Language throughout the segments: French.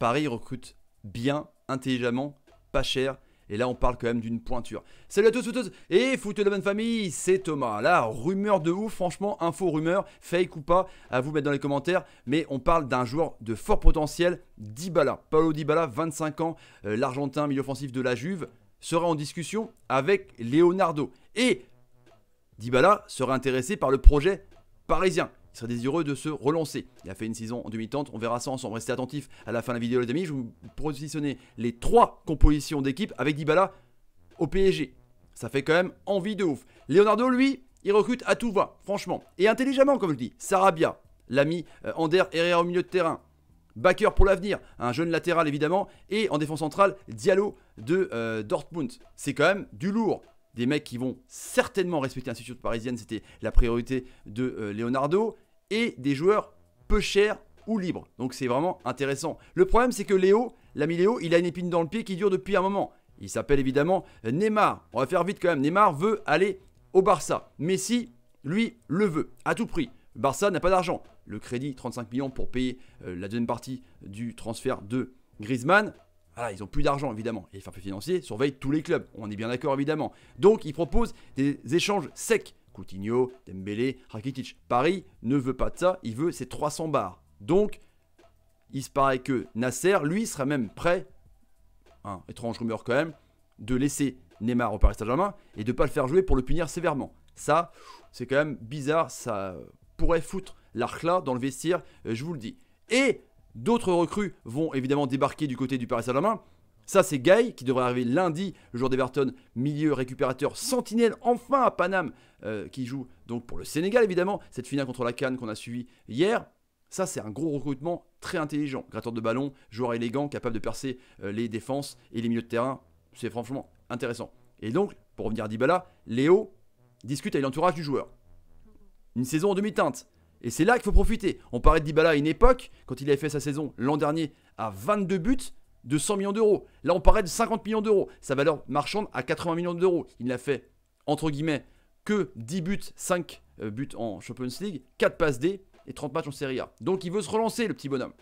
Paris recrute bien, intelligemment, pas cher. Et là, on parle quand même d'une pointure. Salut à tous, toutes et foot la bonne famille, c'est Thomas. la rumeur de ouf, franchement, info, rumeur, fake ou pas, à vous mettre dans les commentaires. Mais on parle d'un joueur de fort potentiel, Dybala. Paulo Dybala, 25 ans, euh, l'Argentin, milieu offensif de la Juve, sera en discussion avec Leonardo. Et Dybala serait intéressé par le projet parisien. Il serait désireux de se relancer. Il a fait une saison en demi-tente, on verra ça ensemble. Restez attentif à la fin de la vidéo, les amis. Je vous positionner les trois compositions d'équipe avec Dybala au PSG. Ça fait quand même envie de ouf. Leonardo, lui, il recrute à tout va, franchement. Et intelligemment, comme je le dis. Sarabia, l'ami euh, Ander Herrera au milieu de terrain. Backer pour l'avenir, un jeune latéral évidemment, et en défense centrale, Diallo de euh, Dortmund. C'est quand même du lourd des mecs qui vont certainement respecter l'institution parisienne, c'était la priorité de euh, Leonardo, et des joueurs peu chers ou libres. Donc c'est vraiment intéressant. Le problème c'est que Léo, l'ami Léo, il a une épine dans le pied qui dure depuis un moment. Il s'appelle évidemment euh, Neymar. On va faire vite quand même. Neymar veut aller au Barça. Messi, lui, le veut à tout prix. Barça n'a pas d'argent. Le crédit, 35 millions pour payer euh, la deuxième partie du transfert de Griezmann ils ont plus d'argent évidemment. Et les fair financiers surveillent tous les clubs, on est bien d'accord évidemment. Donc ils proposent des échanges secs. Coutinho, Dembélé, Rakitic. Paris ne veut pas de ça, il veut ses 300 bars. Donc il se paraît que Nasser, lui, serait même prêt, un hein, étrange rumeur quand même, de laisser Neymar au Paris Saint-Germain et de ne pas le faire jouer pour le punir sévèrement. Ça, c'est quand même bizarre, ça pourrait foutre l'arc-là dans le vestiaire, euh, je vous le dis. Et D'autres recrues vont évidemment débarquer du côté du Paris Saint-Germain. Ça, c'est Guy qui devrait arriver lundi, le jour d'Everton, milieu récupérateur sentinelle, enfin à Paname, euh, qui joue donc pour le Sénégal évidemment, cette finale contre la Cannes qu'on a suivie hier. Ça, c'est un gros recrutement très intelligent. Gratteur de ballon, joueur élégant, capable de percer euh, les défenses et les milieux de terrain. C'est franchement intéressant. Et donc, pour revenir à Dybala, Léo discute avec l'entourage du joueur. Une saison en demi-teinte. Et c'est là qu'il faut profiter. On parlait de Dybala à une époque, quand il avait fait sa saison l'an dernier à 22 buts de 100 millions d'euros. Là, on parlait de 50 millions d'euros. Sa valeur marchande à 80 millions d'euros. Il n'a fait, entre guillemets, que 10 buts, 5 euh, buts en Champions League, 4 passes D et 30 matchs en Serie A. Donc il veut se relancer, le petit bonhomme.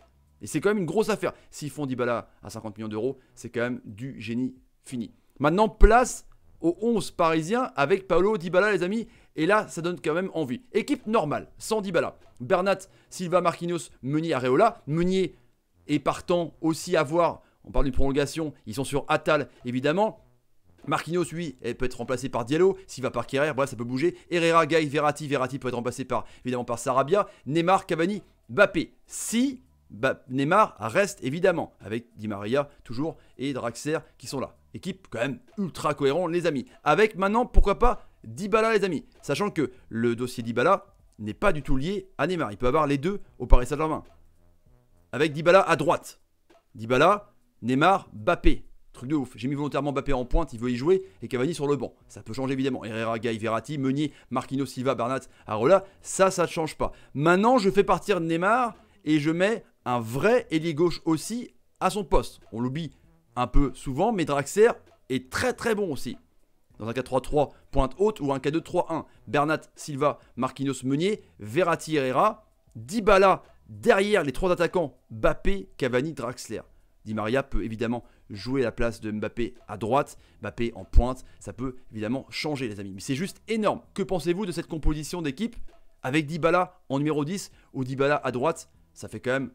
Et c'est quand même une grosse affaire. S'ils font Dybala à 50 millions d'euros, c'est quand même du génie fini. Maintenant, place aux 11 parisiens avec Paolo Dybala, les amis. Et là, ça donne quand même envie. Équipe normale, sans Dybala. Bernat, Silva, Marquinhos, Meunier, Areola. Meunier est partant aussi à voir. On parle d'une prolongation. Ils sont sur Atal, évidemment. Marquinhos, lui, peut être remplacé par Diallo. S'il va par Kerrer, bref, ça peut bouger. Herrera, Gay, Verratti. Verratti peut être remplacé par, évidemment, par Sarabia. Neymar, Cavani, Bappé. Si Neymar reste, évidemment, avec Di Maria, toujours, et Draxler, qui sont là. Équipe quand même ultra cohérente, les amis. Avec maintenant, pourquoi pas, Dybala, les amis. Sachant que le dossier Dybala n'est pas du tout lié à Neymar. Il peut avoir les deux au Paris Saint-Germain. Avec Dybala à droite. Dybala, Neymar, Bappé. Truc de ouf. J'ai mis volontairement Bappé en pointe, il veut y jouer, et Cavani sur le banc. Ça peut changer évidemment. Herrera, Guy, Verratti, Meunier, Marquinhos, Silva, Bernat, Arola. Ça, ça ne change pas. Maintenant, je fais partir Neymar et je mets un vrai ailier gauche aussi à son poste. On l'oublie un peu souvent, mais Draxer est très très bon aussi dans un 4-3-3 pointe haute ou un 4-2-3-1. Bernat, Silva, Marquinhos, Meunier, Verratti, Herrera, Dybala derrière les trois attaquants Mbappé, Cavani, Draxler. Di Maria peut évidemment jouer la place de Mbappé à droite, Mbappé en pointe, ça peut évidemment changer les amis. Mais c'est juste énorme. Que pensez-vous de cette composition d'équipe avec Dybala en numéro 10 ou Dybala à droite Ça fait quand même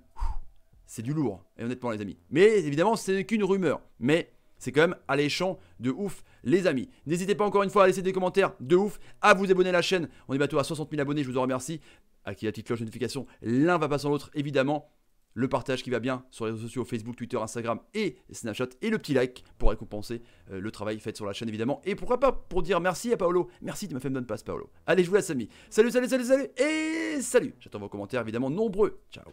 c'est du lourd, hein, et honnêtement les amis. Mais évidemment, ce n'est qu'une rumeur. Mais c'est quand même alléchant de ouf, les amis. N'hésitez pas encore une fois à laisser des commentaires de ouf, à vous abonner à la chaîne. On est bientôt à 60 000 abonnés, je vous en remercie. qui la petite cloche de notification, l'un va pas sans l'autre, évidemment. Le partage qui va bien sur les réseaux sociaux, Facebook, Twitter, Instagram et Snapchat. Et le petit like pour récompenser euh, le travail fait sur la chaîne, évidemment. Et pourquoi pas pour dire merci à Paolo. Merci, de ma fait me bonne passe, Paolo. Allez, je vous laisse, amis. Salut, salut, salut, salut. Et salut. J'attends vos commentaires, évidemment, nombreux. Ciao.